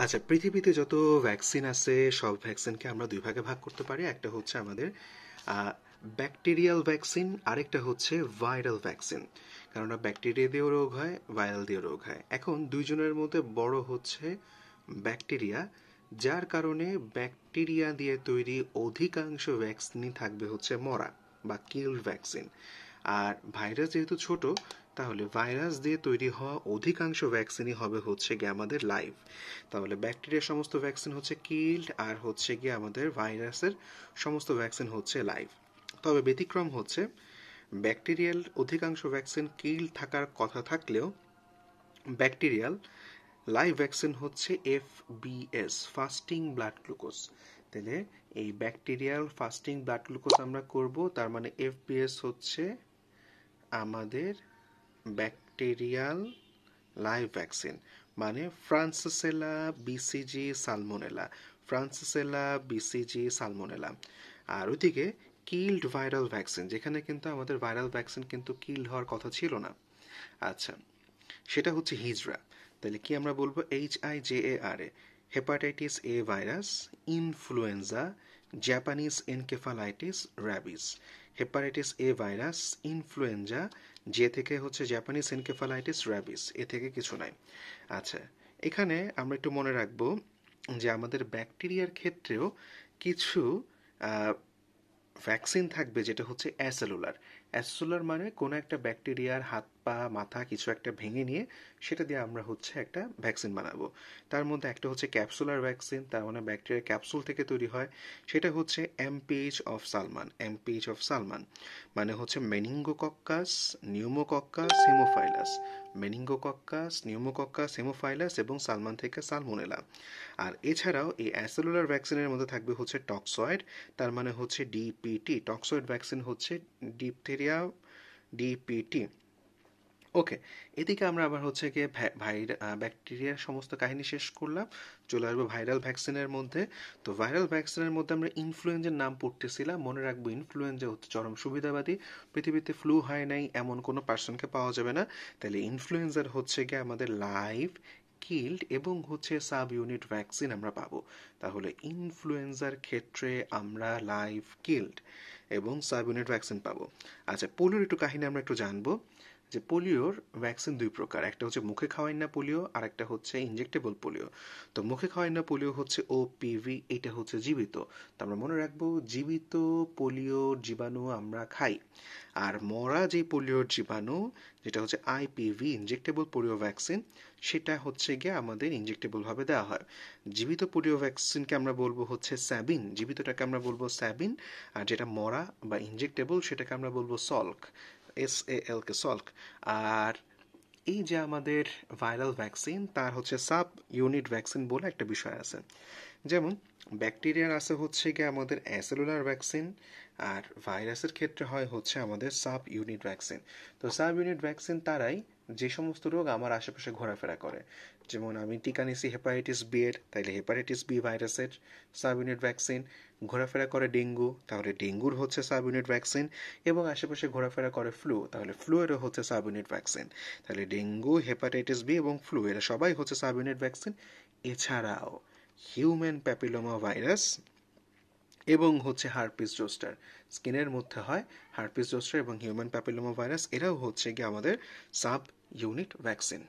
আচ্ছা পৃথিবীতে যত ভ্যাকসিন আছে সব ভ্যাকসিনকে আমরা দুই ভাগে ভাগ করতে পারি একটা হচ্ছে আমাদের ব্যাকটেরিয়াল ভ্যাকসিন আরেকটা হচ্ছে ভাইরাল ভ্যাকসিন কেননা ব্যাকটেরিয়া দিয়েও রোগ হয় ভাইরাল দিয়েও রোগ হয় এখন দুইজনের মধ্যে বড় হচ্ছে ব্যাকটেরিয়া যার কারণে ব্যাকটেরিয়া দিয়ে তৈরি অধিকাংশ ভ্যাকসিনই থাকবে হচ্ছে মরা বা কিল ভ্যাকসিন আর ভাইরাস যেহেতু ছোট তাহলে ভাইরাস দিয়ে তৈরি হওয়া অধিকাংশ ভ্যাকসিনই হবে হচ্ছে গিয়ে আমাদের লাইভ তাহলে ব্যাকটেরিয়ার সমস্ত ভ্যাকসিন হচ্ছে কিল্ড আর হচ্ছে গিয়ে আমাদের ভাইরাসের সমস্ত ভ্যাকসিন হচ্ছে লাইভ তবে ব্যতিক্রম হচ্ছে ব্যাকটেরিয়াল অধিকাংশ ভ্যাকসিন কিল থাকার কথা থাকলেও ব্যাকটেরিয়াল লাইভ ভ্যাকসিন হচ্ছে F BS fasting blood glucose তাহলে এই ব্যাকটেরিয়াল ফাস্টিং ব্লাড গ্লুকোজ আমরা করব তার মানে এফ বিএস হচ্ছে আমাদের ব্যাকটেরিয়াল লাইভ ভ্যাকসিন মানে Francisella BCG Salmonella Francisella BCG Salmonella আর ওইদিকে কিল্ড ভাইরাল ভ্যাকসিন যেখানে কিন্তু আমাদের ভাইরাল ভ্যাকসিন কিন্তু কিল্ড হওয়ার কথা ছিল না আচ্ছা সেটা হচ্ছে হিজরা তাহলে কি আমরা বলবো H I J A R A hepatitis A virus influenza Japanese encephalitis rabies hepatitis A virus influenza যে থেকে হচ্ছে জাপানিজ এনকেফালাইটিস র্যাবিস এ থেকে কিছু নাই আচ্ছা এখানে আমরা একটু মনে রাখবো যে আমাদের ব্যাকটেরিয়ার ক্ষেত্রেও কিছু ভ্যাকসিন থাকবে যেটা হচ্ছে অ্যাসেলুলার অ্যাসেলুলার মানে কোনো একটা ব্যাকটেরিয়ার হাত পা মাথা কিছু একটা ভেঙে নিয়ে সেটা দিয়ে আমরা হচ্ছে একটা ভ্যাকসিন বানাবো তার মধ্যে একটা হচ্ছে ক্যাপসুলার ভ্যাকসিন তার মানে ব্যাকটেরিয়া ক্যাপসুল থেকে তৈরি হয় সেটা হচ্ছে MPH of Salman MPH of Salman মানে হচ্ছে meningococcus pneumococcus meningococcus pneumococcus haemophilus এবং সালমান থেকে সালমোনেলা আর এছাড়াও এই অ্যাসেলুলার ভ্যাকসিনের মধ্যে থাকবে হচ্ছে টক্সয়েড তার মানে হচ্ছে ডিপিটি টক্সয়েড ভ্যাকসিন হচ্ছে ডিপথেরিয়া ডিপিটি ওকে এদিকে আমরা আবার হচ্ছে গিয়ে ব্যাকটেরিয়ার সমস্ত কাহিনী শেষ করলাম চলে আসবো ভাইরাল ভ্যাকসিনের মধ্যে তো ভাইরাল ভ্যাকসিনের মধ্যে আমরা ইনফ্লুয়েঞ্জার নাম পড়তেছিলাম মনে রাখবো ইনফ্লুয়েঞ্জা হচ্ছে চরম সুবিধাবাদী পৃথিবীতে ফ্লু হয় নাই এমন কোনো পার্সনকে পাওয়া যাবে না তাহলে ইনফ্লুয়েঞ্জার হচ্ছে গিয়ে আমাদের লাইভ কিল্ড এবং হচ্ছে সাব ইউনিট ভ্যাকসিন আমরা পাবো তাহলে ইনফ্লুয়েঞ্জার ক্ষেত্রে আমরা লাইভ কিল্ড এবং সাব ইউনিট ভ্যাকসিন পাবো আচ্ছা পোলিওর একটু কাহিনী আমরা একটু জানবো যে পোলিওর ভ্যাকসিন দুই প্রকার একটা হচ্ছে মুখে খাওয়াই না পোলিও আর একটা হচ্ছে ইনজেক্টেবল পোলিও তো মুখে খাওয়াই না পোলিও হচ্ছে ও পিভি এটা হচ্ছে জীবিত তো আমরা মনে রাখবো জীবিত পোলিও জীবাণু আমরা খাই আর মরা যে পোলিওর জীবাণু যেটা হচ্ছে আইপিভি ইনজেক্টেবল পোলিও ভ্যাকসিন সেটা হচ্ছে গিয়ে আমাদের ইনজেক্টেবলভাবে দেওয়া হয় জীবিত পোলিও ভ্যাকসিনকে আমরা বলবো হচ্ছে স্যাবিন জীবিতটাকে আমরা বলবো স্যাবিন আর যেটা মরা বা ইনজেক্টেবল সেটাকে আমরা বলবো Salk S A K Salk আর এই যে আমাদের ভাইরাল ভ্যাকসিন তার হচ্ছে সাব ইউনিট ভ্যাকসিন বলে একটা বিষয় আছে যেমন ব্যাকটেরিয়ার আছে হচ্ছে গিয়ে আমাদের অ্যাসেলুলার ভ্যাকসিন আর ভাইরাসের ক্ষেত্রে হয় হচ্ছে আমাদের সাব ইউনিট ভ্যাকসিন তো সাব ইউনিট ভ্যাকসিন তারাই যে সমস্ত রোগ আমার আশেপাশে ঘোরাফেরা করে যেমন আমি টিকা নিয়েছি হেপাটাইটিস বি এর তাইলে হেপাটাইটিস বি ভাইরাসের সাব ইউনিট ভ্যাকসিন ঘোরাফেরা করে ডেঙ্গু তাহলে ডেঙ্গুর হচ্ছে সাব ইউনিট ভ্যাকসিন এবং আশেপাশে ঘোরাফেরা করে ফ্লু তাহলে ফ্লু এরও হচ্ছে সাব ইউনিট ভ্যাকসিন তাহলে ডেঙ্গু হেপাটাইটিস বি এবং ফ্লু এরা সবাই হচ্ছে সাব ইউনিট ভ্যাকসিন এছাড়াও হিউম্যান প্যাপিলোমা ভাইরাস এবং হচ্ছে হার্পিস জোস্টার স্কিনের মধ্যে হয় হার্পিস জোস্টার এবং হিউম্যান প্যাপিলোমা ভাইরাস এরাও হচ্ছে গিয়ে আমাদের সাব ইউনিট ভ্যাকসিন